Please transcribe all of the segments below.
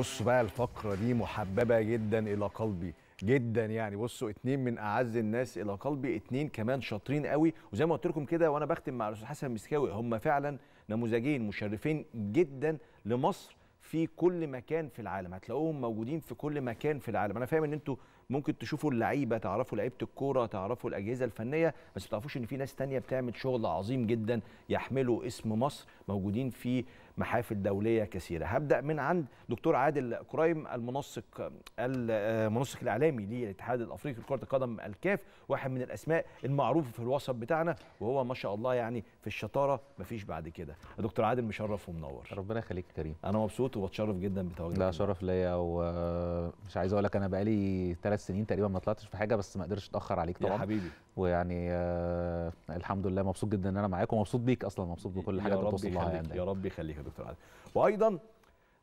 بصوا بقى الفقرة دي محببة جدا إلى قلبي جدا يعني بصوا اتنين من اعز الناس الى قلبي اتنين كمان شاطرين قوي وزي ما قلت لكم كده وانا بختم مع الاستاذ حسن مسكاوي هم فعلا نموذجين مشرفين جدا لمصر في كل مكان في العالم هتلاقوهم موجودين في كل مكان في العالم انا فاهم ان انتوا ممكن تشوفوا اللعيبه تعرفوا لعيبه الكوره تعرفوا الاجهزه الفنيه بس ما تعرفوش ان في ناس تانية بتعمل شغل عظيم جدا يحملوا اسم مصر موجودين في محافل دوليه كثيره هبدا من عند دكتور عادل كرايم المنسق المنسق الاعلامي للاتحاد الافريقي لكره القدم الكاف واحد من الاسماء المعروفه في الوسط بتاعنا وهو ما شاء الله يعني في الشطاره مفيش بعد كده دكتور عادل مشرف ومنور ربنا يخليك يا كريم انا مبسوط وبتشرف جدا بتواجدك لا شرف ليا ومش عايز اقول لك انا بقالي ثلاث سنين تقريبا ما طلعتش في حاجه بس ما قدرتش اتاخر عليك طبعا يا حبيبي ويعني آه الحمد لله مبسوط جدا ان انا معاك ومبسوط بيك اصلا مبسوط بكل حاجه بتوصلها بتوصل لها يعني يا رب يخليك دكتور عادل وايضا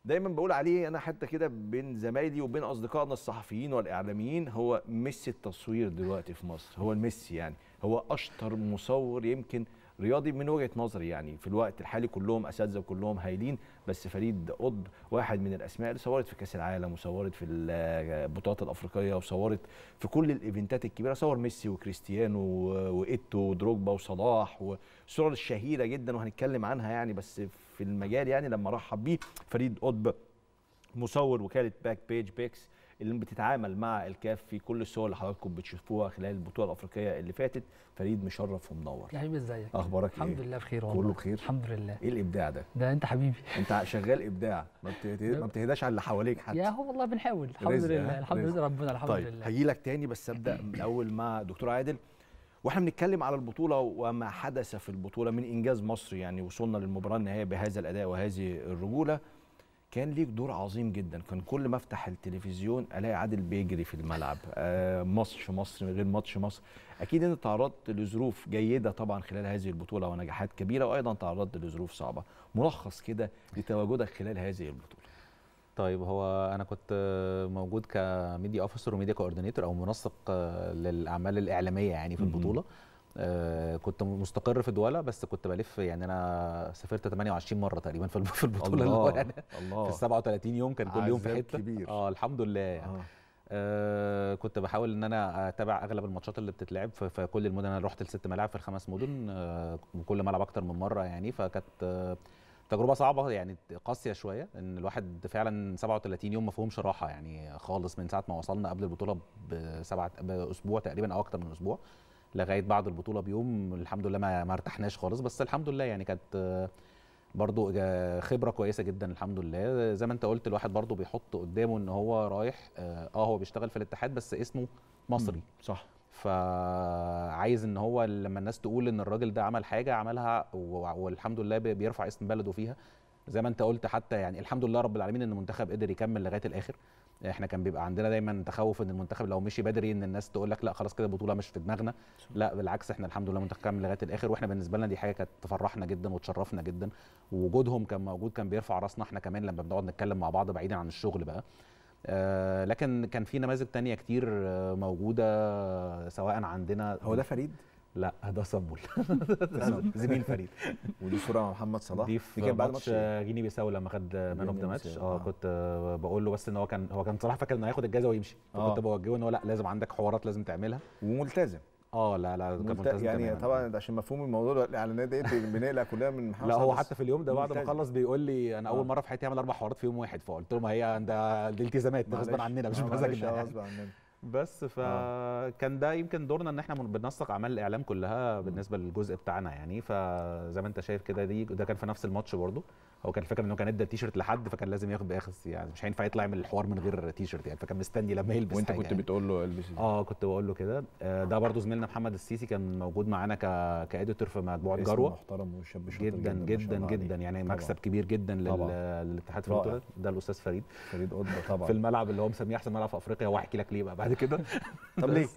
دايما بقول عليه انا حتى كده بين زمايلي وبين اصدقائنا الصحفيين والاعلاميين هو ميسي التصوير دلوقتي في مصر هو الميسي يعني هو اشطر مصور يمكن رياضي من وجهه نظري يعني في الوقت الحالي كلهم اساتذه وكلهم هايلين بس فريد قطب واحد من الاسماء اللي صورت في كاس العالم وصورت في البطولات الافريقيه وصورت في كل الايفنتات الكبيره صور ميسي وكريستيانو وايتو ودروجبا وصلاح والصور الشهيره جدا وهنتكلم عنها يعني بس في المجال يعني لما رحب بيه فريد قطب مصور وكاله باك بيج بيكس اللي بتتعامل مع الكاف في كل الصور اللي حضراتكم بتشوفوها خلال البطوله الافريقيه اللي فاتت فريد مشرف ومنور يا حبيبي ازيك اخبارك الحمد ايه الحمد لله بخير والله كله بخير الحمد لله ايه الابداع ده ده انت حبيبي انت شغال ابداع ما بتهداش على اللي حواليك حتى يا هو والله بنحاول الحمد لله الحمد لله ربنا الحمد طيب. لله هجي لك تاني بس ابدا من الاول مع دكتور عادل واحنا بنتكلم على البطوله وما حدث في البطوله من انجاز مصر يعني وصلنا للمباراه النهائيه بهذا الاداء وهذه الرجوله كان ليك دور عظيم جدا كان كل ما افتح التلفزيون الاقي عادل بيجري في الملعب آه ماتش مصر غير ماتش مصر اكيد انت تعرضت لظروف جيده طبعا خلال هذه البطوله ونجاحات كبيره وايضا تعرضت لظروف صعبه ملخص كده لتواجدك خلال هذه البطوله طيب هو انا كنت موجود كميديا اوفيسر وميديا كوردينيتور او منسق آه، للاعمال الاعلاميه يعني في البطوله آه، كنت مستقر في دوله بس كنت بلف يعني انا سافرت 28 مره تقريبا في البطوله الله اللي الله في 37 يوم كان كل يوم في حته كبير. اه الحمد لله يعني. آه. آه كنت بحاول ان انا اتابع اغلب الماتشات اللي بتتلعب في كل المدن انا رحت لست ملاعب في الخمس مدن آه كل ملعب اكتر من مره يعني فكانت آه تجربه صعبه يعني قاسيه شويه ان الواحد فعلا 37 يوم ما فيهمش راحه يعني خالص من ساعه ما وصلنا قبل البطوله بسبعه باسبوع تقريبا او اكتر من اسبوع لغايه بعد البطوله بيوم الحمد لله ما ما ارتحناش خالص بس الحمد لله يعني كانت آه، برضو آه، خبره كويسه جدا الحمد لله زي ما انت قلت الواحد برضو بيحط قدامه ان هو رايح اه, آه، هو بيشتغل في الاتحاد بس اسمه مصري صح فعايز ان هو لما الناس تقول ان الراجل ده عمل حاجه عملها والحمد لله بيرفع اسم بلده فيها زي ما انت قلت حتى يعني الحمد لله رب العالمين ان المنتخب قدر يكمل لغايه الاخر احنا كان بيبقى عندنا دايما تخوف ان المنتخب لو مشي بدري ان الناس تقول لك لا خلاص كده البطوله مش في دماغنا لا بالعكس احنا الحمد لله منتخب كامل لغايه الاخر واحنا بالنسبه لنا دي حاجه كانت تفرحنا جدا وتشرفنا جدا ووجودهم كان موجود كان بيرفع راسنا احنا كمان لما بنقعد نتكلم مع بعض بعيدا عن الشغل بقى آه لكن كان في نماذج تانية كتير آه موجوده سواء عندنا هو ده فريد لا ده صبول زميل فريد ودي صوره مع محمد صلاح دي في بعد ماتش جيني بيساو لما خد مان اوف ذا ماتش اه،, اه كنت آه، بقول له بس ان هو كان هو كان صلاح فاكر انه هياخد الجائزه ويمشي آه. فكنت بوجهه ان هو لا لازم عندك حوارات لازم تعملها وملتزم اه لا لا كان ملتزم يعني طبعا عشان مفهوم الموضوع الاعلانات دي بنقلع كلها من محمد لا هو حتى في اليوم ده بعد ما خلص بيقول لي انا اول مره في حياتي اعمل اربع حوارات في يوم واحد فقلت له ما هي ده التزامات غصب عننا مش مزاجنا يعني. غصب عننا بس فكان آه. ده يمكن دورنا ان احنا بننسق اعمال الاعلام كلها بالنسبه للجزء بتاعنا يعني فزي ما انت شايف كده دي ده كان في نفس الماتش برضه هو كان فاكر انه كان ادى تيشرت لحد فكان لازم ياخد باخس يعني مش هينفع يطلع من الحوار من غير تيشرت يعني فكان مستني لما يلبس وانت كنت يعني. بتقول له البس إيه؟ اه كنت بقول له كده آه ده برضه زميلنا محمد السيسي كان موجود معانا ك كاديتور في مجموعه جروه محترم وشاب شاطر جدا جدا جدا, جدا يعني طبعا. مكسب كبير جدا للاتحاد في البطوله ده الاستاذ فريد فريد قطب طبعا في الملعب اللي هو مسميه احسن ملعب في افريقيا واحكي لك ليه بقى بعد كده طب ليه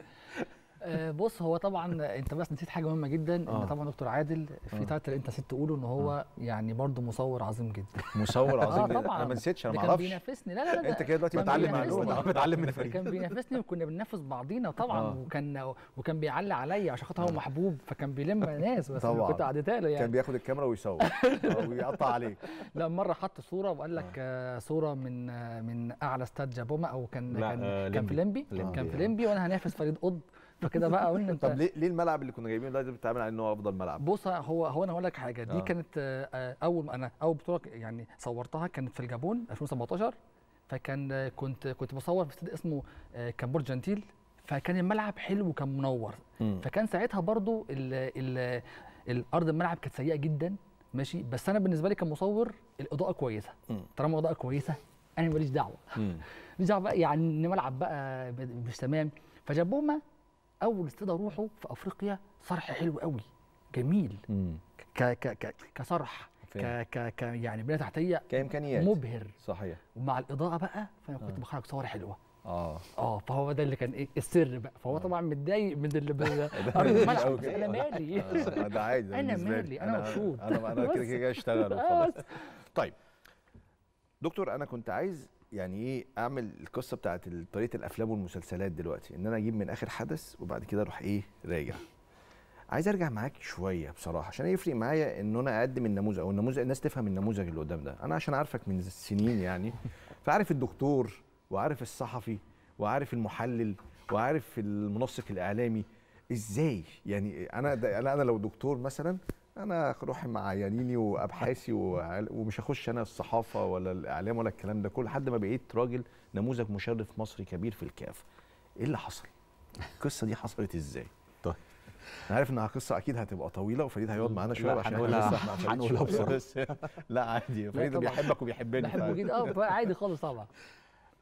آه، بص هو طبعا انت بس نسيت حاجه مهمه جدا ان آه. طبعا دكتور عادل في آه. تايتل انت نسيت تقوله ان هو يعني برضه مصور عظيم جدا مصور عظيم جدا انا ما نسيتش انا ما اعرفش بينافسني لا لا لا انت كده دلوقتي بتعلم معلومه بتعلم من فريق كان بينافسني وكنا بننافس بعضينا طبعا وكان وكان بيعلي عليا عشان خاطر هو محبوب فكان بيلم ناس بس كنت قعدتها له يعني كان بياخد الكاميرا ويصور ويقطع عليك لا مره حط صوره وقال لك صوره من من اعلى استاد جابوما او كان كان في ليمبي كان في ليمبي وانا هنافس فريد قطب فكده بقى قلنا انت طب ليه ليه الملعب اللي كنا جايبينه ده بيتعامل على ان هو افضل ملعب؟ بص هو هو انا هقول لك حاجه دي آه. كانت آه، اول انا اول بطوله يعني صورتها كانت في الجابون 2017 فكان آه، كنت كنت بصور في استاد اسمه آه، كان جنتيل فكان الملعب حلو وكان منور م. فكان ساعتها برضو الـ الـ الارض الملعب كانت سيئه جدا ماشي بس انا بالنسبه لي كمصور الاضاءه كويسه طالما الاضاءه كويسه انا ماليش دعوه ماليش دعوه بقى يعني الملعب بقى مش تمام فجابوهم اول استاد اروحه في افريقيا صرح حلو قوي جميل ك ك كصرح ك ك ك يعني بنيه تحتيه كامكانيات مبهر صحيح ومع الاضاءه بقى فانا كنت آه. بخرج صور حلوه اه اه فهو ده اللي كان ايه السر بقى فهو آه. طبعا متضايق من اللي ارض انا مالي ده عادي انا مالي انا مبسوط انا انا كده كده اشتغل طيب دكتور انا كنت عايز يعني ايه اعمل القصه بتاعت طريقه الافلام والمسلسلات دلوقتي ان انا اجيب من اخر حدث وبعد كده اروح ايه راجع عايز ارجع معاك شويه بصراحه عشان يفرق معايا ان انا اقدم النموذج او النموذج الناس تفهم النموذج اللي قدام ده انا عشان عارفك من السنين يعني فعارف الدكتور وعارف الصحفي وعارف المحلل وعارف المنسق الاعلامي ازاي يعني انا انا لو دكتور مثلا انا روحي مع عيانيني وابحاثي ومش هخش انا الصحافه ولا الاعلام ولا الكلام ده كله لحد ما بقيت راجل نموذج مشرف مصري كبير في الكاف ايه اللي حصل القصه دي حصلت ازاي طيب انا عارف انها قصه اكيد هتبقى طويله وفريد هيقعد معانا شويه عشان هنقولها هنقولها بسرعه لا عادي فريد بيحبك وبيحبني بحبه طيب. جدا اه عادي خالص طبعا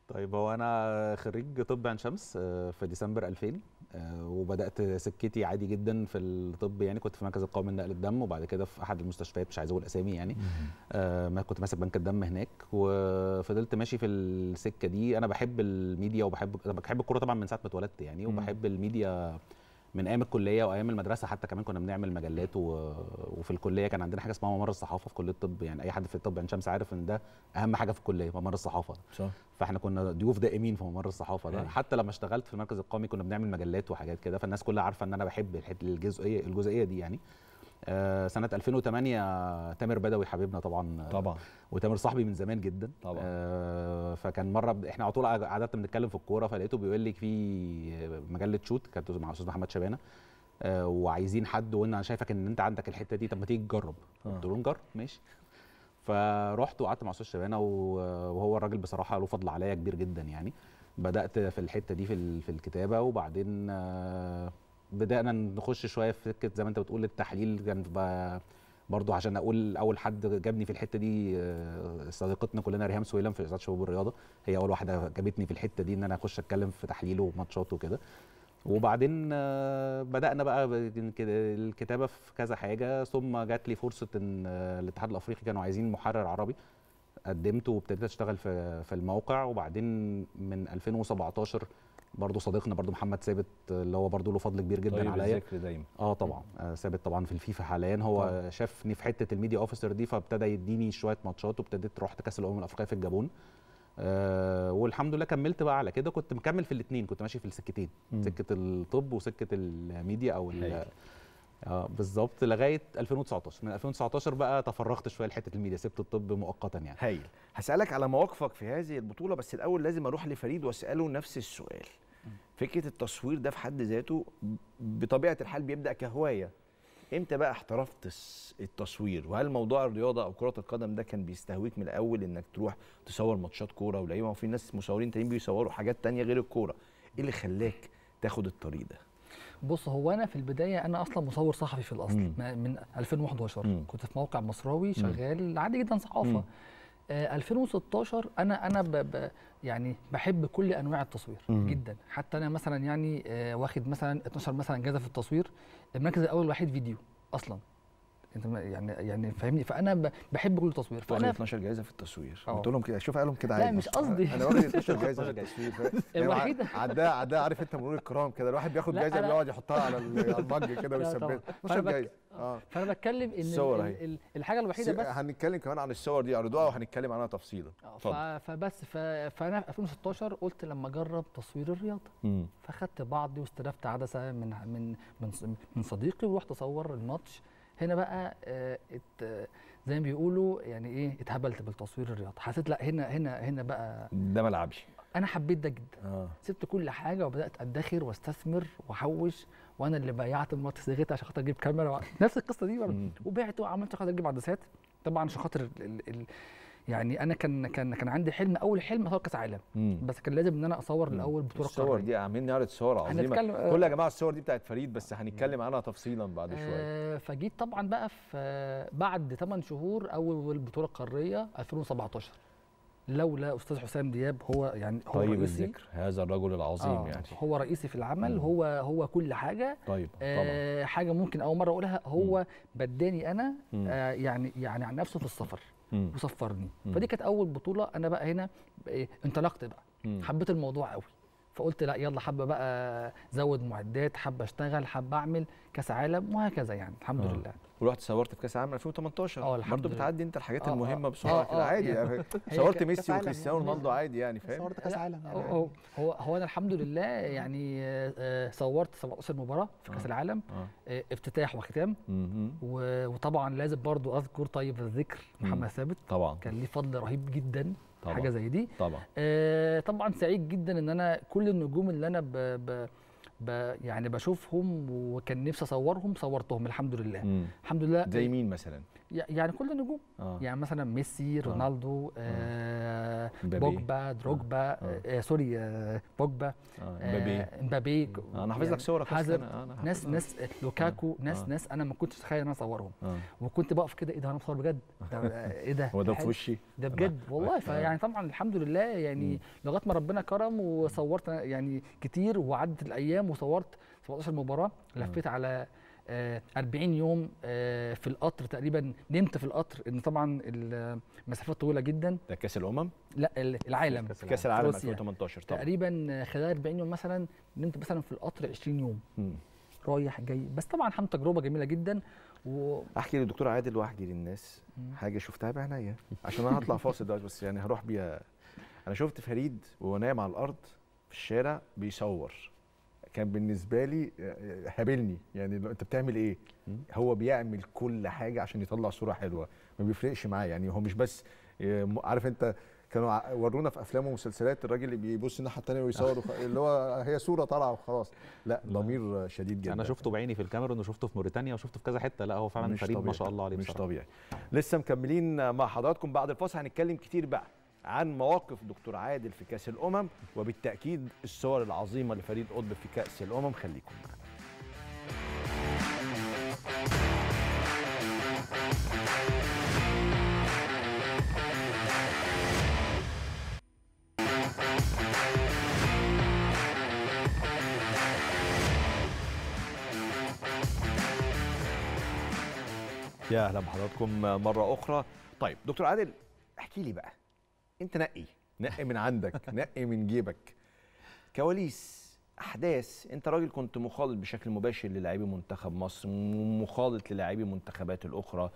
طيب هو انا خريج طب عين شمس آه، في ديسمبر 2000 آه، وبدات سكتي عادي جدا في الطب يعني كنت في مركز القومي لنقل الدم وبعد كده في احد المستشفيات مش عايز اقول اسامي يعني آه، ما كنت ماسك بنك الدم هناك وفضلت ماشي في السكه دي انا بحب الميديا وبحب بحب الكوره طبعا من ساعه ما اتولدت يعني وبحب الميديا من ايام الكليه وايام المدرسه حتى كمان كنا بنعمل مجلات و... وفي الكليه كان عندنا حاجه اسمها ممر الصحافه في كليه الطب يعني اي حد في الطب عين شمس عارف ان ده اهم حاجه في الكليه ممر الصحافه صح. فاحنا كنا ضيوف دائمين في ممر الصحافه ده أي. حتى لما اشتغلت في المركز القومي كنا بنعمل مجلات وحاجات كده فالناس كلها عارفه ان انا بحب الجزئيه الجزئيه دي يعني آه، سنه 2008 تامر بدوي حبيبنا طبعا آه، طبعا وتامر صاحبي من زمان جدا طبعا آه، فكان مره ب... احنا على طول قعدت بنتكلم في الكوره فلقيته بيقول لي في مجله شوت كانت مع الاستاذ محمد شبانه وعايزين حد وقلنا انا شايفك ان انت عندك الحته دي طب ما تيجي تجرب قلت له نجرب ماشي فرحت وقعدت مع استاذ شبانه وهو الراجل بصراحه له فضل عليا كبير جدا يعني بدات في الحته دي في, في الكتابه وبعدين بدانا نخش شويه في سكه زي ما انت بتقول التحليل كان برضو عشان اقول اول حد جابني في الحته دي آه، صديقتنا كلنا ريهام سويلم في اذاعه شباب الرياضه هي اول واحده جابتني في الحته دي ان انا اخش اتكلم في تحليله وماتشاته وكده وبعدين آه، بدانا بقى الكتابه في كذا حاجه ثم جات لي فرصه ان آه، الاتحاد الافريقي كانوا عايزين محرر عربي قدمت وابتديت اشتغل في في الموقع وبعدين من 2017 برضه صديقنا برضه محمد ثابت اللي هو برضه له فضل كبير جدا طيب عليا الذكر دايما اه طبعا آه، ثابت طبعا في الفيفا حاليا هو طبعا. شافني في حته الميديا اوفيسر دي فابتدى يديني شويه ماتشات وابتديت رحت كاس الامم الافريقيه في الجابون آه والحمد لله كملت بقى على كده كنت مكمل في الاثنين كنت ماشي في السكتين م. سكه الطب وسكه الميديا او اه بالظبط لغايه 2019 من 2019 بقى تفرغت شويه لحته الميديا سبت الطب مؤقتا يعني هايل هسالك على مواقفك في هذه البطوله بس الاول لازم اروح لفريد واساله نفس السؤال فكره التصوير ده في حد ذاته بطبيعه الحال بيبدا كهوايه امتى بقى احترفت التصوير وهل موضوع الرياضه او كره القدم ده كان بيستهويك من الاول انك تروح تصور ماتشات كوره ولعيبه وفي ناس مصورين تانيين بيصوروا حاجات تانية غير الكوره ايه اللي خلاك تاخد الطريق ده بص هو انا في البدايه انا اصلا مصور صحفي في الاصل مم. من 2011 مم. كنت في موقع مصراوي شغال مم. عادي جدا صحافه مم. 2016 آه، انا انا ب ب يعني بحب كل انواع التصوير مم. جدا حتى انا مثلا يعني آه، واخد مثلا 12 مثلا جائزه في التصوير المركز الاول الوحيد فيديو اصلا انت يعني يعني فاهمني فانا بحب كل تصوير فانا 12 جائزه في التصوير آه. قلت لهم كده شوف قالهم كده لا مش قصدي انا واخد 12 جائزه في التصوير الوحيده عداء عداء عارف انت مرور الكرام كده الواحد بياخد جائزه بيقعد يحطها على البج كده ويثبتها 12 جائزه اه فانا بتكلم ان الصور اهي الحاجه الوحيده بس هنتكلم كمان عن الصور دي عرضوها وهنتكلم عنها تفصيلا آه، فبس فانا في 2016 قلت لما اجرب تصوير الرياضه فاخدت بعضي واستلفت عدسه من من من صديقي ورحت اصور الماتش هنا بقى آه، ات زي ما بيقولوا يعني ايه اتهبلت بالتصوير الرياضي حسيت لا هنا هنا هنا بقى ده ملعبي انا حبيت ده جدا آه. سبت كل حاجه وبدات ادخر واستثمر واحوش وانا اللي بيعت الماتش صيغتها عشان خاطر اجيب كاميرا و... نفس القصه دي وبعت وعملت عشان خاطر اجيب عدسات طبعا عشان خاطر يعني انا كان كان كان عندي حلم اول حلم اصور كاس عالم بس كان لازم ان انا اصور الاول بطوله الصور دي عاملين نعرض صور عظيمه هنتكلم... آه، كل يا جماعه الصور دي بتاعت فريد بس هنتكلم عنها تفصيلا بعد آه، شويه آه فجيت طبعا بقى في آه، بعد 8 شهور اول بطوله قاريه 2017 لولا استاذ حسام دياب هو يعني هو طيب رئيسي الذكر هذا الرجل العظيم آه يعني هو رئيسي في العمل مم. هو هو كل حاجه طيب آه طبعا. حاجه ممكن اول مره اقولها هو مم. بداني انا آه يعني يعني عن نفسه في السفر مم. وصفرني مم. فدي كانت اول بطوله انا بقى هنا إيه، انطلقت بقى مم. حبيت الموضوع قوي فقلت لا يلا حابه بقى زود معدات حابه اشتغل حابه اعمل كاس عالم وهكذا يعني الحمد آه. لله ورحت صورت في كاس العالم 2018 اه الحمد برضه بتعدي انت الحاجات آه، آه. المهمه آه، بسرعه كده عادي يعني, يعني. صورت ميسي وكريستيانو يعني. رونالدو عادي يعني فاهم صورت كاس عالم يعني. هو هو انا الحمد لله يعني صورت 17 مباراه في كاس العالم افتتاح وختام وطبعا لازم برضه اذكر طيب الذكر محمد ثابت طبعا كان ليه فضل رهيب جدا طبعا. حاجه زي دي طبعا آه طبعا سعيد جدا ان انا كل النجوم اللي انا ب ب ب... يعني بشوفهم وكان نفسي اصورهم صورتهم الحمد لله مم. الحمد لله زي مين مثلا يعني كل النجوم آه. يعني مثلا ميسي آه. رونالدو آه. آه. بوجبا دروجبا آه. آه. آه. سوري آه بوجبا امبابي آه امبابي آه،, آه. انا حافظ لك صورك حازر ناس ناس لوكاكو آه. ناس ناس انا ما كنتش اتخيل ان انا اصورهم آه. وكنت بقف كده ايه ده انا بصور بجد ايه ده هو ده في وشي ده بجد والله فيعني طبعا الحمد لله يعني لغايه ما ربنا كرم وصورت يعني كتير وعدت الايام وصورت 17 مباراه لفيت على 40 آه، يوم آه، في القطر تقريبا نمت في القطر ان طبعا المسافات طويله جدا ده كاس الامم لا العالم كاس العالم 2018 طبعا تقريبا خلال 40 يوم مثلا نمت مثلا في القطر 20 يوم م. رايح جاي بس طبعا حمد تجربه جميله جدا و... احكي للدكتور عادل واحكي للناس حاجه شفتها بعينيا عشان انا هطلع فاصل دلوقتي بس يعني هروح بيها انا شفت فريد وهو نايم على الارض في الشارع بيصور كان بالنسبه لي آه، آه، هابلني يعني انت بتعمل ايه هو بيعمل كل حاجه عشان يطلع صوره حلوه ما بيفرقش معاه يعني هو مش بس آه، عارف انت كانوا ورونا في افلام ومسلسلات الراجل اللي بيبص الناحيه الثانيه ويصور اللي هو هي صوره طالعه وخلاص لا ضمير شديد جدا انا شفته بعيني في الكاميرون وشفته في موريتانيا وشفته في كذا حته لا هو فعلا فريد ما شاء الله عليه مش طبيعي لسه مكملين مع حضراتكم بعد الفاصل هنتكلم كتير بقى عن مواقف دكتور عادل في كاس الامم وبالتاكيد الصور العظيمه لفريد قطب في كاس الامم خليكم معنا يا اهلا بحضراتكم مره اخرى طيب دكتور عادل احكي لي بقى انت نقي نقي من عندك نقي من جيبك كواليس احداث انت راجل كنت مخالط بشكل مباشر للاعبي منتخب مصر مخالط للاعبي المنتخبات الاخرى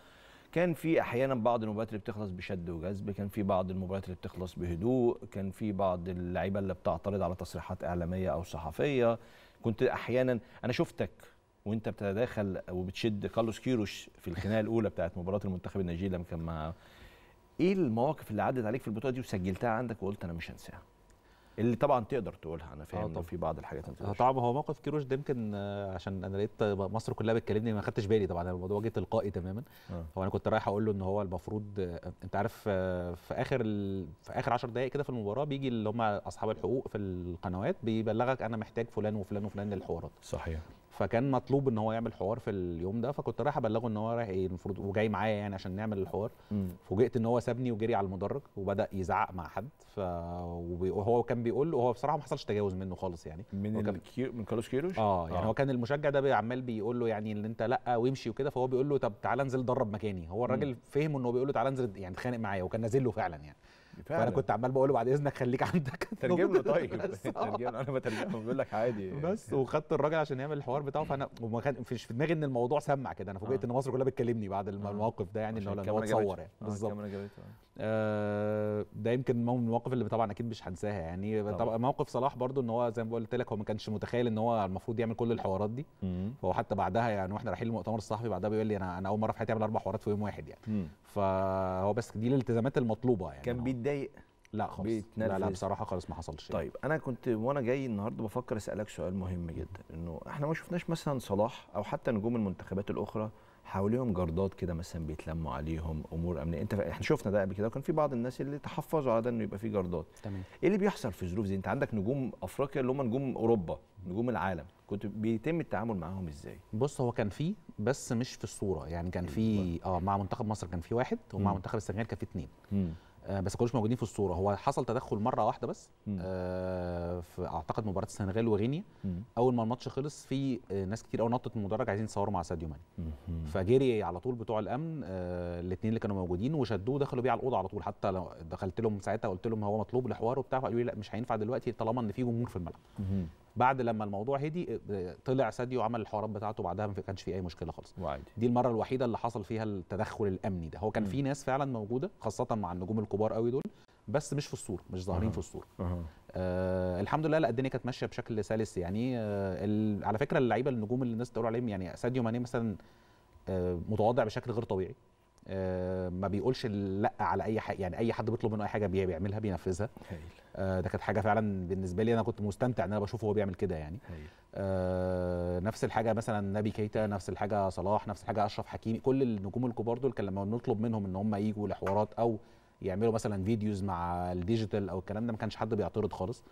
كان في احيانا بعض المباريات اللي بتخلص بشد وجذب كان في بعض المباريات اللي بتخلص بهدوء كان في بعض اللعيبه اللي بتعترض على تصريحات اعلاميه او صحفيه كنت احيانا انا شفتك وانت بتتداخل وبتشد كارلوس كيروش في الخناقه الاولى بتاعت مباراه المنتخب النيجيري لما كان مع ايه المواقف اللي عدت عليك في البطوله دي وسجلتها عندك وقلت انا مش هنساها اللي طبعا تقدر تقولها انا فاهم آه في بعض الحاجات انت طبعا هو موقف كيروش ده يمكن آه، عشان انا لقيت مصر كلها بتكلمني ما خدتش بالي طبعا الموضوع جه تلقائي تماما آه. هو انا كنت رايح اقول له ان هو المفروض آه، انت عارف آه، في اخر في اخر 10 دقائق كده في المباراه بيجي اللي هم اصحاب الحقوق في القنوات بيبلغك انا محتاج فلان وفلان وفلان للحوارات صحيح فكان مطلوب ان هو يعمل حوار في اليوم ده فكنت رايح ابلغه ان هو رايح ايه المفروض وجاي معايا يعني عشان نعمل الحوار فوجئت ان هو سابني وجري على المدرج وبدا يزعق مع حد ف وهو كان بيقول له هو بصراحه ما حصلش تجاوز منه خالص يعني من وكان... الكير... من كارلوس كيروش اه يعني آه. هو كان المشجع ده عمال بيقول له يعني ان انت لا ويمشي وكده فهو بيقول له طب تعالى انزل درب مكاني هو الراجل فهم ان هو بيقول له تعالى انزل يعني اتخانق معايا وكان نازل له فعلا يعني فعلا. فانا كنت عمال بقول له بعد اذنك خليك عندك ترجم له طيب ترجم انا بترجم بيقول لك عادي بس وخدت الراجل عشان يعمل الحوار بتاعه فانا وما كان فيش في دماغي ان الموضوع سمع كده انا فوجئت آه. ان مصر كلها بتكلمني بعد آه. الموقف ده يعني ان هو اتصور يعني آه، بالظبط آه، ده يمكن من المواقف اللي طبعا اكيد مش هنساها يعني طبعا موقف صلاح برضو ان هو زي ما قلت لك هو ما كانش متخيل ان هو المفروض يعمل كل الحوارات دي فهو حتى بعدها يعني واحنا رايحين المؤتمر الصحفي بعدها بيقول لي انا انا اول مره في حياتي اعمل اربع حوارات في يوم واحد يعني مم. فهو بس دي الالتزامات المطلوبه يعني كان بيتضايق لا خالص لا لا بصراحه خالص ما حصلش يعني. طيب انا كنت وانا جاي النهارده بفكر اسالك سؤال مهم جدا انه احنا ما شفناش مثلا صلاح او حتى نجوم المنتخبات الاخرى حواليهم جردات كده مثلا بيتلموا عليهم امور امنيه انت احنا شفنا ده قبل كده وكان في بعض الناس اللي تحفظوا على ده انه يبقى في جردات تمام ايه اللي بيحصل في الظروف دي انت عندك نجوم افريقيا اللي هم نجوم اوروبا نجوم العالم كنت بيتم التعامل معاهم ازاي بص هو كان في بس مش في الصوره يعني كان في اه مع منتخب مصر كان في واحد ومع منتخب السنغال كان في اثنين آه، بس كلش موجودين في الصوره هو حصل تدخل مره واحده بس آه في اعتقد مباراه السنغال وغينيا اول ما الماتش خلص في آه، ناس كتير قوي نطت من المدرج عايزين يتصوروا مع ساديو ماني فجري على طول بتوع الامن آه الاثنين اللي كانوا موجودين وشدوه دخلوا بيه على الاوضه على طول حتى لو دخلت لهم ساعتها قلت لهم هو مطلوب لحوار وبتاع فقالوا لي لا مش هينفع دلوقتي طالما ان في جمهور في الملعب بعد لما الموضوع هدي آه، طلع ساديو وعمل الحوارات بتاعته بعدها ما كانش في اي مشكله خالص وعادي. دي المره الوحيده اللي حصل فيها التدخل الامني ده هو كان م. في ناس فعلا موجوده خاصه مع النجوم الكبار قوي دول بس مش في الصوره مش ظاهرين أه. في الصوره أه. آه الحمد لله لا الدنيا كانت ماشيه بشكل سلس يعني آه على فكره اللعيبه النجوم اللي الناس تقول عليهم يعني ساديو ماني مثلا آه متواضع بشكل غير طبيعي آه، ما بيقولش لا على اي حاجه يعني اي حد بيطلب منه اي حاجه بيعملها بينفذها آه ده كانت حاجه فعلا بالنسبه لي انا كنت مستمتع ان انا بشوفه وهو بيعمل كده يعني آه نفس الحاجه مثلا نبي كيتا نفس الحاجه صلاح نفس الحاجه اشرف حكيمي كل النجوم الكبار دول كان لما بنطلب منهم ان هم يجوا لحوارات او يعملوا مثلا فيديوز مع الديجيتال او الكلام ده ما كانش حد بيعترض خالص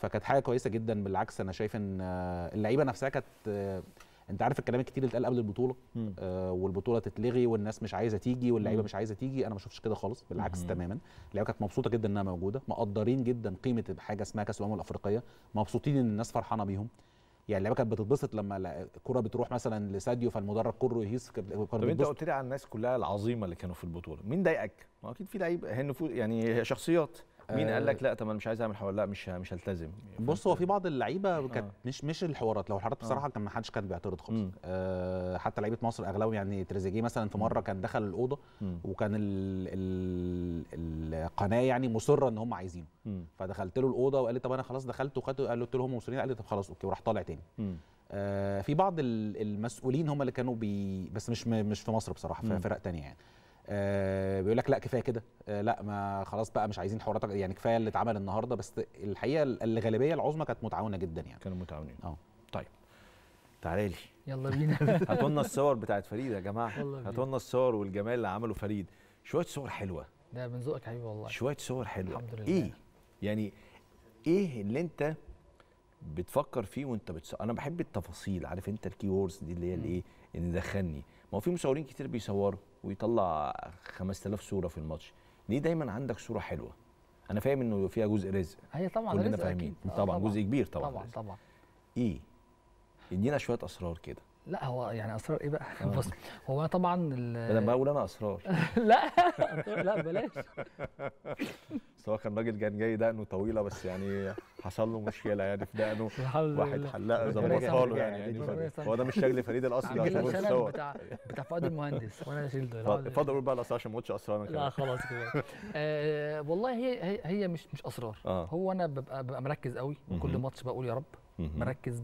فكانت حاجه كويسه جدا بالعكس انا شايف ان آه، اللعيبه نفسها كانت آه، انت عارف الكلام الكتير اللي اتقال قبل البطوله آه والبطوله تتلغي والناس مش عايزه تيجي واللعيبه مش عايزه تيجي انا ما شفتش كده خالص بالعكس مم. تماما اللعيبه كانت مبسوطه جدا انها موجوده مقدرين جدا قيمه حاجه اسمها كاس الامم الافريقيه مبسوطين ان الناس فرحانه بيهم يعني اللعيبه كانت بتتبسط لما الكره بتروح مثلا لساديو فالمدرب كله يهيص طب انت قلت لي على الناس كلها العظيمه اللي كانوا في البطوله مين ضايقك؟ ما اكيد في لعيبه هي يعني هي شخصيات مين قال لك آه. لا طب انا مش عايز اعمل حوار لا مش مش هلتزم بص هو في بعض اللعيبه آه. كانت آه. مش مش الحوارات لو حضرتك آه. بصراحه كان ما حدش كان بيعترض خالص آه حتى لعيبه مصر اغلبهم يعني تريزيجيه مثلا في مره كان دخل الاوضه وكان القناه يعني مصره ان هم عايزينه فدخلت له الاوضه وقال لي طب انا خلاص دخلت وخدت قلت له هم مصرين قال لي طب خلاص اوكي وراح طالع تاني آه في بعض المسؤولين هم اللي كانوا بي بس مش مش في مصر بصراحه في فرق تانية يعني آه، بيقول لك لا كفايه كده آه، لا ما خلاص بقى مش عايزين حواراتك يعني كفايه اللي اتعمل النهارده بس الحقيقه الغالبيه العظمى كانت متعاونه جدا يعني كانوا متعاونين اه طيب تعالى لي يلا بينا هاتوا لنا الصور بتاعت فريد يا جماعه هاتوا لنا الصور والجمال اللي عمله فريد شويه صور حلوه ده من ذوقك حبيبي والله شويه صور حلوه الحمد لله ايه يعني ايه اللي انت بتفكر فيه وانت بتص... انا بحب التفاصيل عارف انت الكي ووردز دي اللي هي الايه اللي دخلني ما هو في مصورين كتير بيصوروا ويطلع 5000 صوره في الماتش ليه دايما عندك صوره حلوه انا فاهم انه فيها جزء رزق هي طبعا كلنا فاهمين آه، طبعا, طبعا جزء كبير طبعا طبعا طبعا ايه ادينا شويه اسرار كده لا هو يعني اسرار ايه بقى آه. بص هو انا طبعا انا بقول انا اسرار لا لا بلاش سواء كان راجل كان جاي دقنه طويله بس يعني حصل له مشكله يعني في دقنه واحد حلاق ظبطها له يعني, يعني هو ده مش شكل فريد الاصلي عشان هو بتاع بتاع فؤاد المهندس وانا شايل ده اتفضل قول بقى الاسرار عشان ما اقولش اسرار انا لا خلاص كده آه، والله هي هي مش مش اسرار آه. هو انا ببقى ببقى مركز قوي كل ماتش بقول يا رب بركز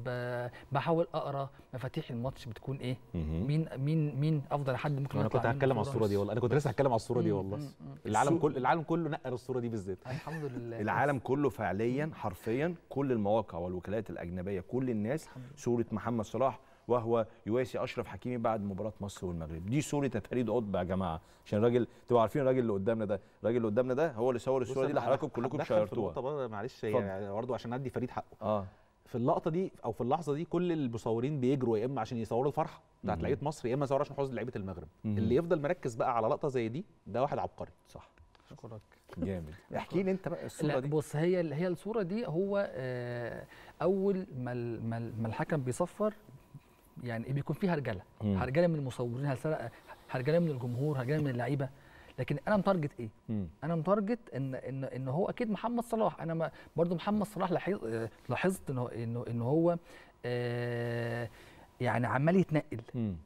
بحاول اقرا مفاتيح الماتش بتكون ايه مين مين مين افضل حد ممكن انا كنت هتكلم على الصوره دي والله انا كنت لسه هتكلم على الصوره دي والله العالم كله العالم كله نقل الصوره دي بالذات الحمد لله العالم كله فعليا حرفيا كل المواقع والوكالات الاجنبيه كل الناس صوره محمد صلاح وهو يواسي اشرف حكيمي بعد مباراه مصر والمغرب دي صوره فريد قطب يا جماعه عشان الراجل تبقوا عارفين الراجل اللي قدامنا ده الراجل اللي قدامنا ده هو اللي صور الصوره دي لحضراتكم كلكم شيرتوها معلش يعني برضه عشان ادي فريد حقه اه في اللقطه دي او في اللحظه دي كل المصورين بيجروا يا اما عشان يصوروا الفرحه بتاعت لعيبه مصر يا اما يصوروا عشان حزن لعيبه المغرب مم. اللي يفضل مركز بقى على لقطه زي دي ده واحد عبقري صح شكرك جامد احكي لي انت بقى الصوره لا دي بص هي هي الصوره دي هو آه، اول ما ما الحكم بيصفر يعني بيكون في هرجله هرجله من المصورين هرجله من الجمهور هرجله من اللعيبه لكن انا متارجت ايه مم. انا متارجت ان ان ان هو اكيد محمد صلاح انا برضو محمد صلاح لاحظت انه انه ان هو آه يعني عمال يتنقل مم.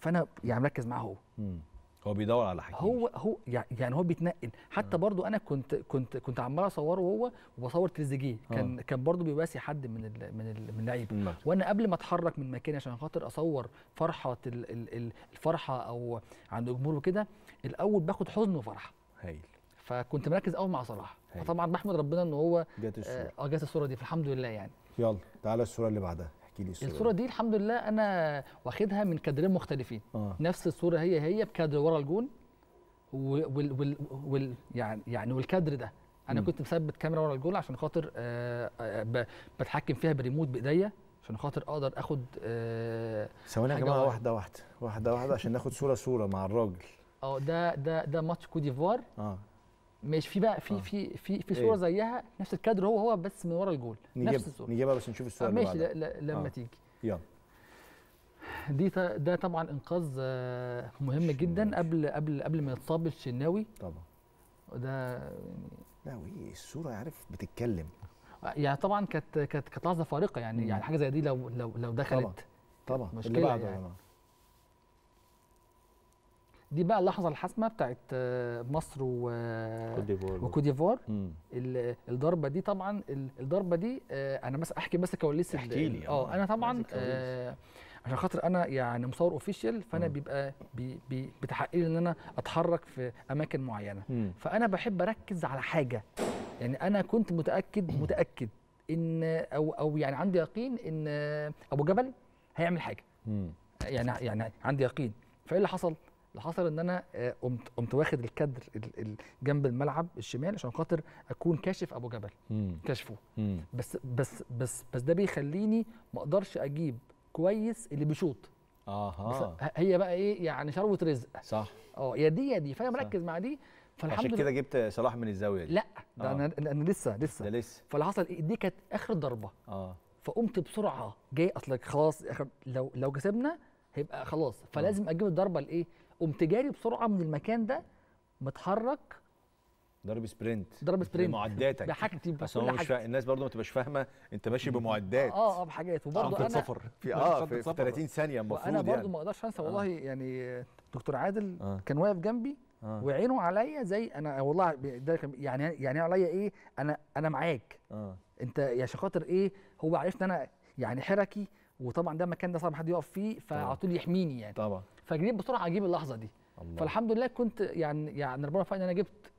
فانا يعني مركز معاه هو هو بيدور على حكيمي هو هو يعني هو بيتنقل حتى آه. برضو انا كنت كنت كنت عمال اصوره هو وبصور تريزيجيه آه. كان أوه. كان برضو بيواسي حد من الـ من الـ من اللعيبه وانا قبل ما اتحرك من مكاني عشان خاطر اصور فرحه الـ الـ الفرحه او عند الجمهور وكده الاول باخد حزن وفرحه هايل فكنت مركز قوي مع صلاح فطبعا بحمد ربنا ان هو جات الصوره اه, آه، جت الصوره دي فالحمد لله يعني يلا تعالى الصوره اللي بعدها احكي لي الصوره الصوره دي الحمد لله انا واخدها من كادرين مختلفين آه. نفس الصوره هي هي بكادر ورا الجون وال وال وال يعني يعني والكادر ده انا م. كنت مثبت كاميرا ورا الجول عشان خاطر آه, آه، بتحكم فيها بريموت بايديا عشان خاطر اقدر اخد آه ثواني يا جماعه واحده واحده واحده واحده عشان ناخد صوره صوره مع الراجل اه ده ده ده ماتش كوت ديفوار اه مش في بقى في آه. في في في صوره إيه؟ زيها نفس الكادر هو هو بس من ورا الجول نجيب نفس الصوره نجيبها بس نشوف الصوره آه ماشي لا لا لما آه. تيجي يلا دي ده طبعا انقاذ آه، مهم جدا ماشي. قبل قبل قبل ما يتصاب الشناوي طبعا وده يعني لا وهي الصوره عارف بتتكلم يعني طبعا كانت كانت كانت لحظه فارقه يعني مم. يعني حاجه زي دي لو لو لو دخلت طبعا طبعا مشكله اللي بعده يعني. دي بقى اللحظه الحاسمه بتاعت آه، مصر آه، وكوت ديفوار الضربه دي طبعا الضربه دي آه، انا بس احكي بس كواليس احكي لي اه انا طبعا عشان خاطر انا يعني مصور اوفيشال فانا مم. بيبقى بي بي بتحقق لي ان انا اتحرك في اماكن معينه مم. فانا بحب اركز على حاجه يعني انا كنت متاكد متاكد ان او او يعني عندي يقين ان ابو جبل هيعمل حاجه مم. يعني يعني عندي يقين فايه اللي حصل اللي حصل ان انا آه، قمت قمت واخد الكدر جنب الملعب الشمال عشان خاطر اكون كاشف ابو جبل مم. كاشفه مم. بس بس بس بس ده بيخليني ما اقدرش اجيب كويس اللي بيشوط اها هي بقى ايه يعني شروه رزق صح اه يا دي يا دي فانا مركز مع دي فالحمد لله عشان كده جبت صلاح من الزاويه دي لا ده آه. انا انا لسه لسه ده لسه فاللي حصل ايه دي كانت اخر ضربه اه فقمت بسرعه جاي اصل خلاص لو لو كسبنا هيبقى خلاص فلازم آه. اجيب الضربه الايه قمت جاري بسرعه من المكان ده متحرك ضرب سبرنت ضرب سبرنت بمعداتك بحاجتي بس هو مش الناس برضه ما تبقاش فاهمه انت ماشي بمعدات اه اه بحاجات وبرضه انا سفر في اه في, في 30 ثانيه المفروض انا برضه يعني. ما اقدرش انسى آه. والله آه. يعني دكتور عادل آه. كان واقف جنبي آه. وعينه عليا زي انا والله ده يعني يعني عليا ايه انا انا معاك آه. انت يا عشان خاطر ايه هو عرفت انا يعني حركي وطبعا ده مكان ده صعب حد يقف فيه فعلى طول يحميني يعني طبعا فجريت بسرعه اجيب اللحظه دي الله. فالحمد لله كنت يعني يعني ربنا وفقني انا جبت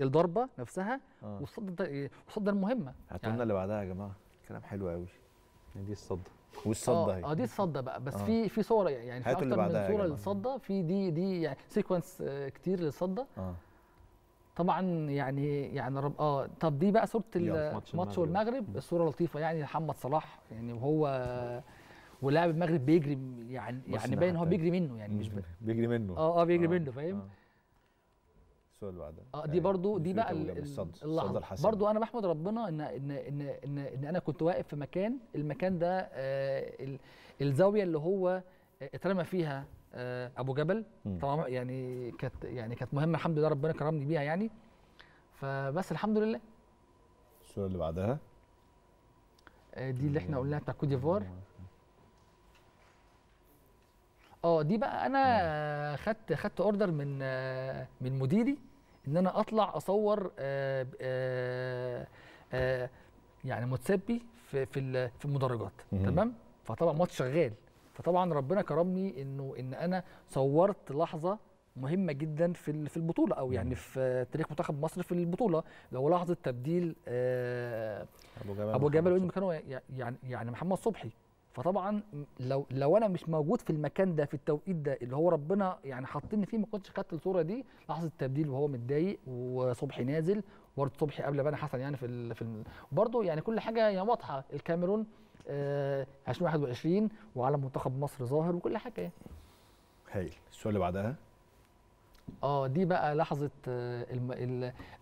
الضربه نفسها آه. والصد والصدى المهمه هاتوا يعني. اللي بعدها يا جماعه كلام حلو قوي يعني دي الصد والصد اهي اه دي الصد بقى بس آه. في في صور يعني, يعني في اكتر من صوره للصد في دي دي يعني سيكونس آه، كتير للصد آه. طبعا يعني يعني رب اه طب دي بقى صوره ماتش والمغرب الصوره لطيفه يعني محمد صلاح يعني وهو ولاعب المغرب بيجري يعني يعني باين هو بيجري منه يعني مش بيجري منه اه اه بيجري آه منه فاهم آه. اللي بعدها اه دي برضو آه، دي بقى اللحظه برضو انا بحمد ربنا ان ان ان ان, إن انا كنت واقف في مكان المكان ده آه الزاويه اللي هو آه، اترمى فيها آه ابو جبل طبعا يعني كانت يعني كانت مهمه الحمد لله ربنا كرمني بيها يعني فبس الحمد لله الصوره اللي بعدها آه، دي اللي احنا قلناها بتاع كوت ديفوار اه دي بقى انا خدت خدت اوردر من من مديري ان انا اطلع اصور آه، آه، آه، يعني متسبي في في في المدرجات تمام فطبعا ماتش شغال فطبعا ربنا كرمني انه ان انا صورت لحظه مهمه جدا في في البطوله او يعني في تاريخ منتخب مصر في البطوله لو لحظه تبديل ابو جبل ابو جبل مكانه يعني يعني محمد صبحي فطبعا لو لو انا مش موجود في المكان ده في التوقيت ده اللي هو ربنا يعني حاطني فيه ما كنتش خدت الصوره دي لحظه التبديل وهو متضايق وصبحي نازل ورد صبحي قبل بني حسن يعني في ال في ال برضه يعني كل حاجه يعني واضحه الكاميرون آه 2021 وعلى منتخب مصر ظاهر وكل حاجه يعني هايل السؤال اللي بعدها اه دي بقى لحظه آه،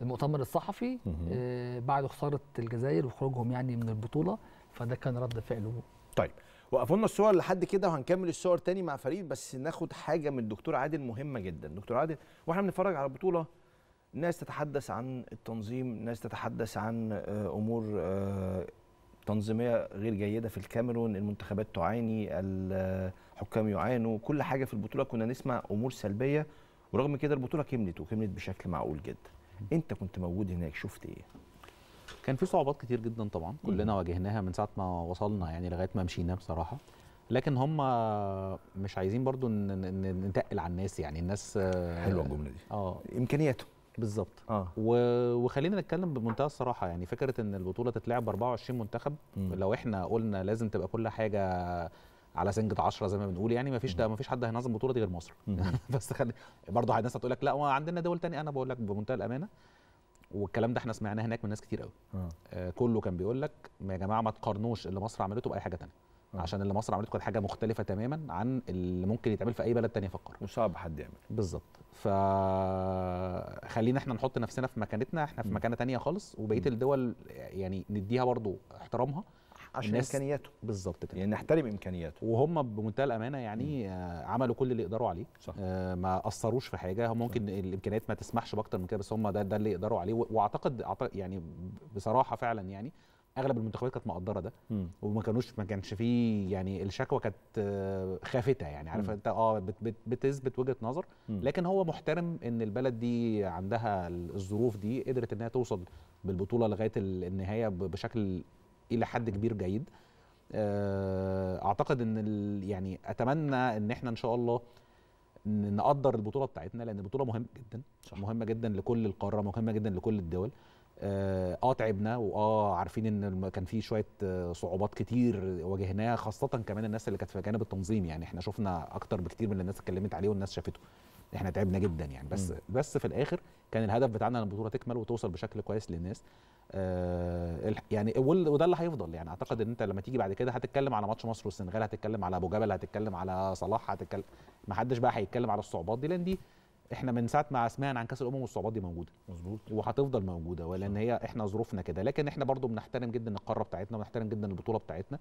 المؤتمر الصحفي آه بعد خساره الجزائر وخروجهم يعني من البطوله فده كان رد فعله طيب وقفوا لنا الصور لحد كده وهنكمل الصور تاني مع فريد بس ناخد حاجه من الدكتور عادل مهمه جدا دكتور عادل واحنا بنتفرج على البطوله ناس تتحدث عن التنظيم ناس تتحدث عن آه، امور آه، تنظيميه غير جيده في الكاميرون المنتخبات تعاني الحكام يعانوا كل حاجه في البطوله كنا نسمع امور سلبيه ورغم كده البطوله كملت وكملت بشكل معقول جدا انت كنت موجود هناك شفت ايه كان في صعوبات كتير جدا طبعا كلنا واجهناها من ساعه ما وصلنا يعني لغايه ما مشينا بصراحه لكن هم مش عايزين برضو ننتقل على الناس يعني الناس حلوه الجمله دي اه امكانياته بالظبط آه. و... وخلينا نتكلم بمنتهى الصراحه يعني فكره ان البطوله تتلعب ب 24 منتخب م. لو احنا قلنا لازم تبقى كل حاجه على سنجة 10 زي ما بنقول يعني ما فيش ده ما فيش حد هينظم بطوله دي غير مصر بس خلي برضه الناس هتقول لك لا عندنا دول تانية انا بقول لك بمنتهى الامانه والكلام ده احنا سمعناه هناك من ناس كتير قوي آه. آه كله كان بيقول لك يا جماعه ما تقارنوش اللي مصر عملته باي حاجه ثانيه آه. عشان اللي مصر عملته كانت حاجه مختلفه تماما عن اللي ممكن يتعمل في اي بلد ثانيه في القاره وصعب حد يعمل بالظبط فخلينا احنا نحط نفسنا في مكانتنا احنا في مكانه ثانيه خالص وبقيه الدول يعني نديها برضو احترامها عشان امكانياته بالظبط كده يعني نحترم امكانياته وهم بمنتهى الامانه يعني آه عملوا كل اللي يقدروا عليه صح. آه ما قصروش في حاجه هم ممكن صح. الامكانيات ما تسمحش باكتر من كده بس هم ده ده اللي يقدروا عليه واعتقد يعني بصراحه فعلا يعني اغلب المنتخبات كانت مقدره ده م. وما كانوش ما كانش فيه يعني الشكوى كانت آه، خافته يعني عارف انت اه بتثبت وجهه نظر م. لكن هو محترم ان البلد دي عندها الظروف دي قدرت انها توصل بالبطوله لغايه النهايه بشكل الى حد كبير جيد آه، اعتقد ان يعني اتمنى ان احنا ان شاء الله نقدر البطوله بتاعتنا لان البطوله مهمه جدا صح. مهمه جدا لكل القاره مهمه جدا لكل الدول اه, آه، تعبنا واه عارفين ان كان في شويه آه، صعوبات كتير واجهناها خاصه كمان الناس اللي كانت في جانب التنظيم يعني احنا شفنا اكتر بكتير من اللي الناس اتكلمت عليه والناس شافته احنا تعبنا جدا يعني بس م. بس في الاخر كان الهدف بتاعنا ان البطوله تكمل وتوصل بشكل كويس للناس آه يعني وده اللي هيفضل يعني اعتقد ان انت لما تيجي بعد كده هتتكلم على ماتش مصر والسنغال هتتكلم على ابو جبل هتتكلم على صلاح هتتكلم ما حدش بقى هيتكلم على الصعوبات دي لان دي احنا من ساعه ما سمعنا عن كاس الامم والصعوبات دي موجوده مظبوط وهتفضل موجوده ولان هي احنا ظروفنا كده لكن احنا برضو بنحترم جدا القاره بتاعتنا وبنحترم جدا البطوله بتاعتنا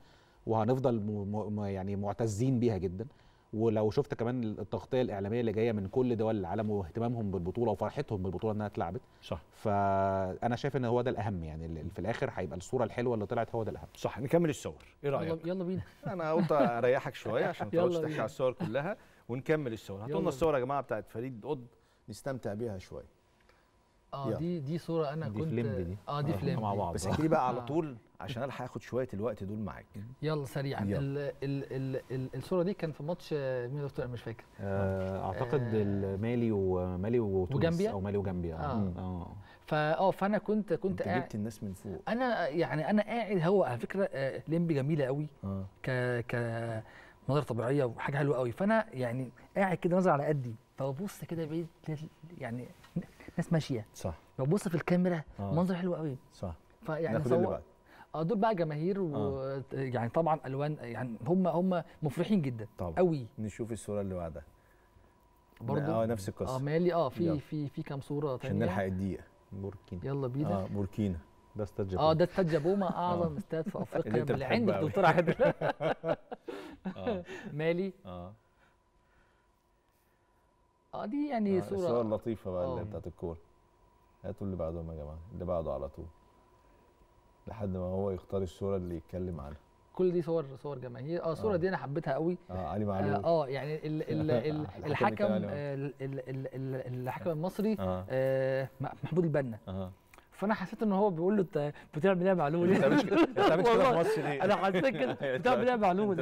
وهنفضل م... م... يعني معتزين بيها جدا ولو شفت كمان التغطيه الاعلاميه اللي جايه من كل دول العالم واهتمامهم بالبطوله وفرحتهم بالبطوله انها اتلعبت صح فانا شايف ان هو ده الاهم يعني في الاخر هيبقى الصوره الحلوه اللي طلعت هو ده الاهم صح نكمل الصور ايه رايك يلا بينا انا قلت اريحك شويه عشان تقعدش تحكي على الصور كلها ونكمل الصور هاتوا لنا الصور يا جماعه بتاعت فريد قد نستمتع بيها شويه اه يلا. دي دي صوره انا دي كنت دي. اه دي آه. دي فيلم بس احكي لي بقى على طول عشان الحق اخد شويه الوقت دول معاك يلا سريعا يلا. ال ال ال الصوره دي كان في ماتش مين دكتور انا مش فاكر آه اعتقد آه المالي ومالي وتونس وجامبيا او مالي وجامبيا اه, آه. فاه فانا كنت كنت انت جبت الناس من فوق انا يعني انا قاعد هو على فكره آه جميله قوي آه. ك ك مناظر طبيعيه وحاجه حلوه قوي فانا يعني قاعد كده نظر على قدي فببص كده بعيد يعني ناس ماشيه صح ببص في الكاميرا آه. منظر حلو قوي صح فيعني ناخد اه دول بقى جماهير آه. ويعني طبعا الوان يعني هم هم مفرحين جدا طبعا قوي نشوف الصوره اللي بعدها برضه اه نفس القصه اه مالي اه في في في كام صوره ثانيه عشان نلحق الدقيقه بوركينا يلا بينا اه بوركينا ده استاد جابوما اه ده استاد جابوما اعظم آه. استاد في افريقيا بالعند دكتور عادل آه. مالي اه اه دي يعني آه، صوره الصوره اللطيفه بقى اللي بتاعت الكوره هاتوا اللي بعدهم يا جماعه اللي بعده على طول لحد ما هو يختار الصوره اللي يتكلم عنها كل دي صور صور جماهير اه الصوره آه. دي انا حبيتها قوي اه علي معلول اه, آه، يعني الـ الـ الـ الحكم يعني. آه، الحكم المصري آه. آه محمود البنا آه. فانا حسيت ان هو بيقول له انت بتعمل ايه يا معلول؟ انت بتعمل ايه معلومه ليه؟ انا حسيت كده بتعمل ايه يا معلول؟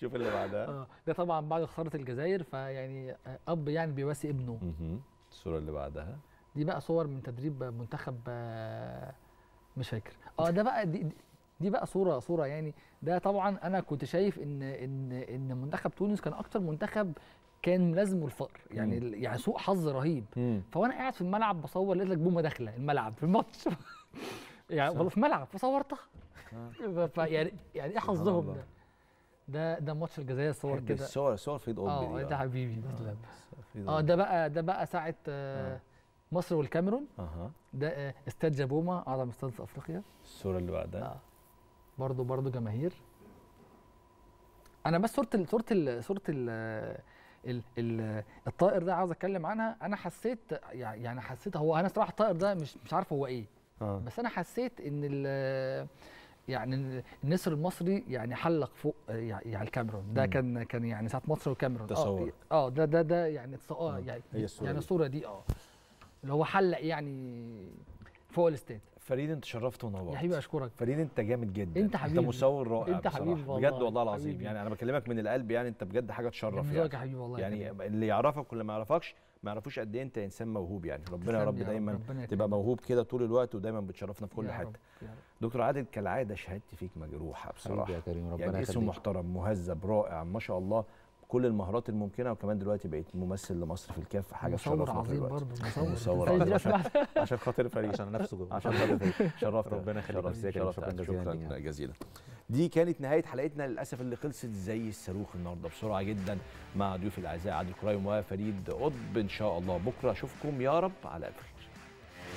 شوف اللي بعدها اه ده طبعا بعد خساره الجزائر فيعني اب يعني بيواسي ابنه الصوره اللي بعدها دي بقى صور من تدريب منتخب آه، مش فاكر اه ده بقى دي, دي بقى صوره صوره يعني ده طبعا انا كنت شايف ان ان ان منتخب تونس كان اكتر منتخب كان ملازمه الفقر يعني مم. يعني سوء حظ رهيب مم. فوانا قاعد في الملعب بصور لقيت لك بومه داخله الملعب في الماتش يعني والله في الملعب فصورتها آه. يعني يعني ايه حظهم ده ده ده ماتش الجزائر صور كده الصور صور في ايد اه ده حبيبي آه،, اه ده بقى ده بقى ساعه آه. آه. مصر والكاميرون اها ده آه، استاد جابوما اعظم استاد في افريقيا الصوره اللي بعدها آه. برضه برضه جماهير انا بس صوره الـ صوره الـ صوره الـ آه، الـ الـ آه، الطائر ده عاوز اتكلم عنها انا حسيت يعني حسيت هو انا صراحه الطائر ده مش مش عارف هو ايه آه. بس انا حسيت ان ال يعني النسر المصري يعني حلق فوق يعني الكاميرون ده كان كان يعني ساعه مصر والكاميرون اه, آه ده ده ده يعني اه يعني, يعني الصوره دي اه اللي هو حلق يعني فوق الاستاد فريد انت شرفت ونورت يا حبيبي اشكرك فريد انت جامد جدا انت حبيبي انت مصور رائع انت حبيبي والله بجد والله العظيم حبيبي. يعني انا بكلمك من القلب يعني انت بجد حاجه تشرف يعني يا حبيبي والله يعني حبيبي. اللي يعرفك واللي ما يعرفكش ما يعرفوش قد ايه انت انسان موهوب يعني ربنا يا رب دايما ربنا تبقى موهوب كده طول الوقت ودايما بتشرفنا في كل حته دكتور عادل كالعاده شهادتي فيك مجروحه بصراحه يا كريم ربنا يعني اسم محترم مهذب رائع ما شاء الله كل المهارات الممكنه وكمان دلوقتي بقيت ممثل لمصر في الكاف حاجه مصور عظيم برضه مصور عظيم عشان خاطر فريق عشان نفسه عشان خاطر فريق شرفت ربنا يخليك شرفت شكرا جزيلا دي كانت نهايه حلقتنا للاسف اللي خلصت زي الصاروخ النهارده بسرعه جدا مع ضيوف الاعزاء عادل كريم وفريد قطب ان شاء الله بكره اشوفكم يا رب على الف خير